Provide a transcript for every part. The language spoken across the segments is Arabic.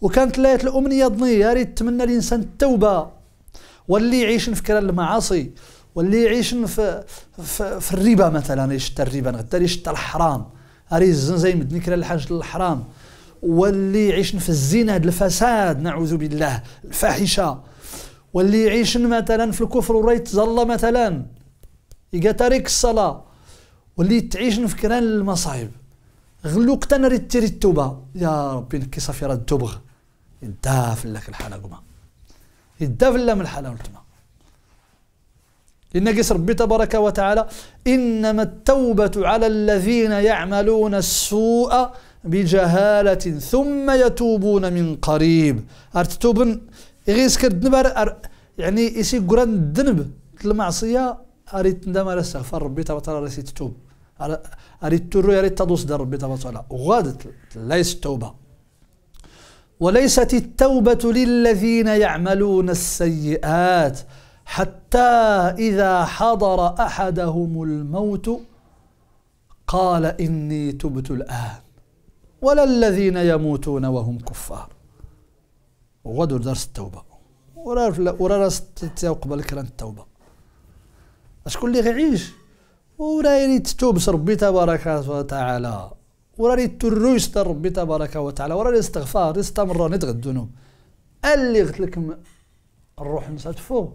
وكانت لاية الأمنية ضنية يا ريت تمنى الإنسان التوبة واللي يعيش في كلام المعاصي واللي يعيش في, في, في الربا مثلا يشتى الربا غدا يشتى الحرام اري زي مدني كرا الحاج للحرام واللي يعيش في الزنا هذا الفساد نعوذ بالله الفاحشه واللي يعيش مثلا في الكفر وريت زلا مثلا يقا تارك الصلاه واللي تعيش في كران المصايب غلوك تنري تيري التوبه يا ربي نكي صافي راه التوبغ لك الحالة قما يدافل لك الحالة قلتما لنقص ربي تبارك وتعالى إنما التوبة على الذين يعملون السوء بجهالة ثم يتوبون من قريب أرتتوبن إغيس أر يعني إسي قران الذنب المعصية أريد ندم على استغفار ربي تبارك وتعالى أريد تتوب أريد تروي أريد تدوس دار ربي تبارك وتعالى وغادت ليس التوبة وليست التوبة للذين يعملون السيئات حتى إذا حضر أحدهم الموت قال إني تبت الآن ولا الذين يموتون وهم كفار وغدر درس التوبة ورا راس قبل كران التوبة أشكون اللي غيعيش ورا يريد يعني تتوب ربي تبارك وتعالى وراني تروش ربي تبارك وتعالى وراني الاستغفار استمر ندغ الذنوب اللي قلت لك الروح نسات فوق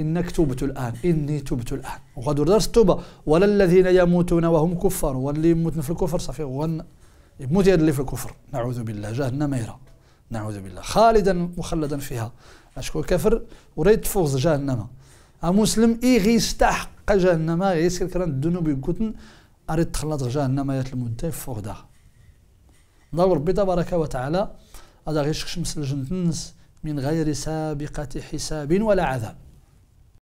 انك تبت الان اني تبت الان وغادر درس التوبه ولا الذين يموتون وهم كفار واللي يموتون في الكفر صافي هو يموت اللي في الكفر نعوذ بالله جهنم يرى نعوذ بالله خالدا مخلدا فيها اشكو كفر وريت تفوز جهنم مسلم اي غيستحق جهنم غيسكر كران الذنوب يقوتن أريد تخلط جهنم آيات المدة فوق دا نظر ربي تبارك وتعالى هذا غير شمس الجنة من غير سابقة حساب ولا عذاب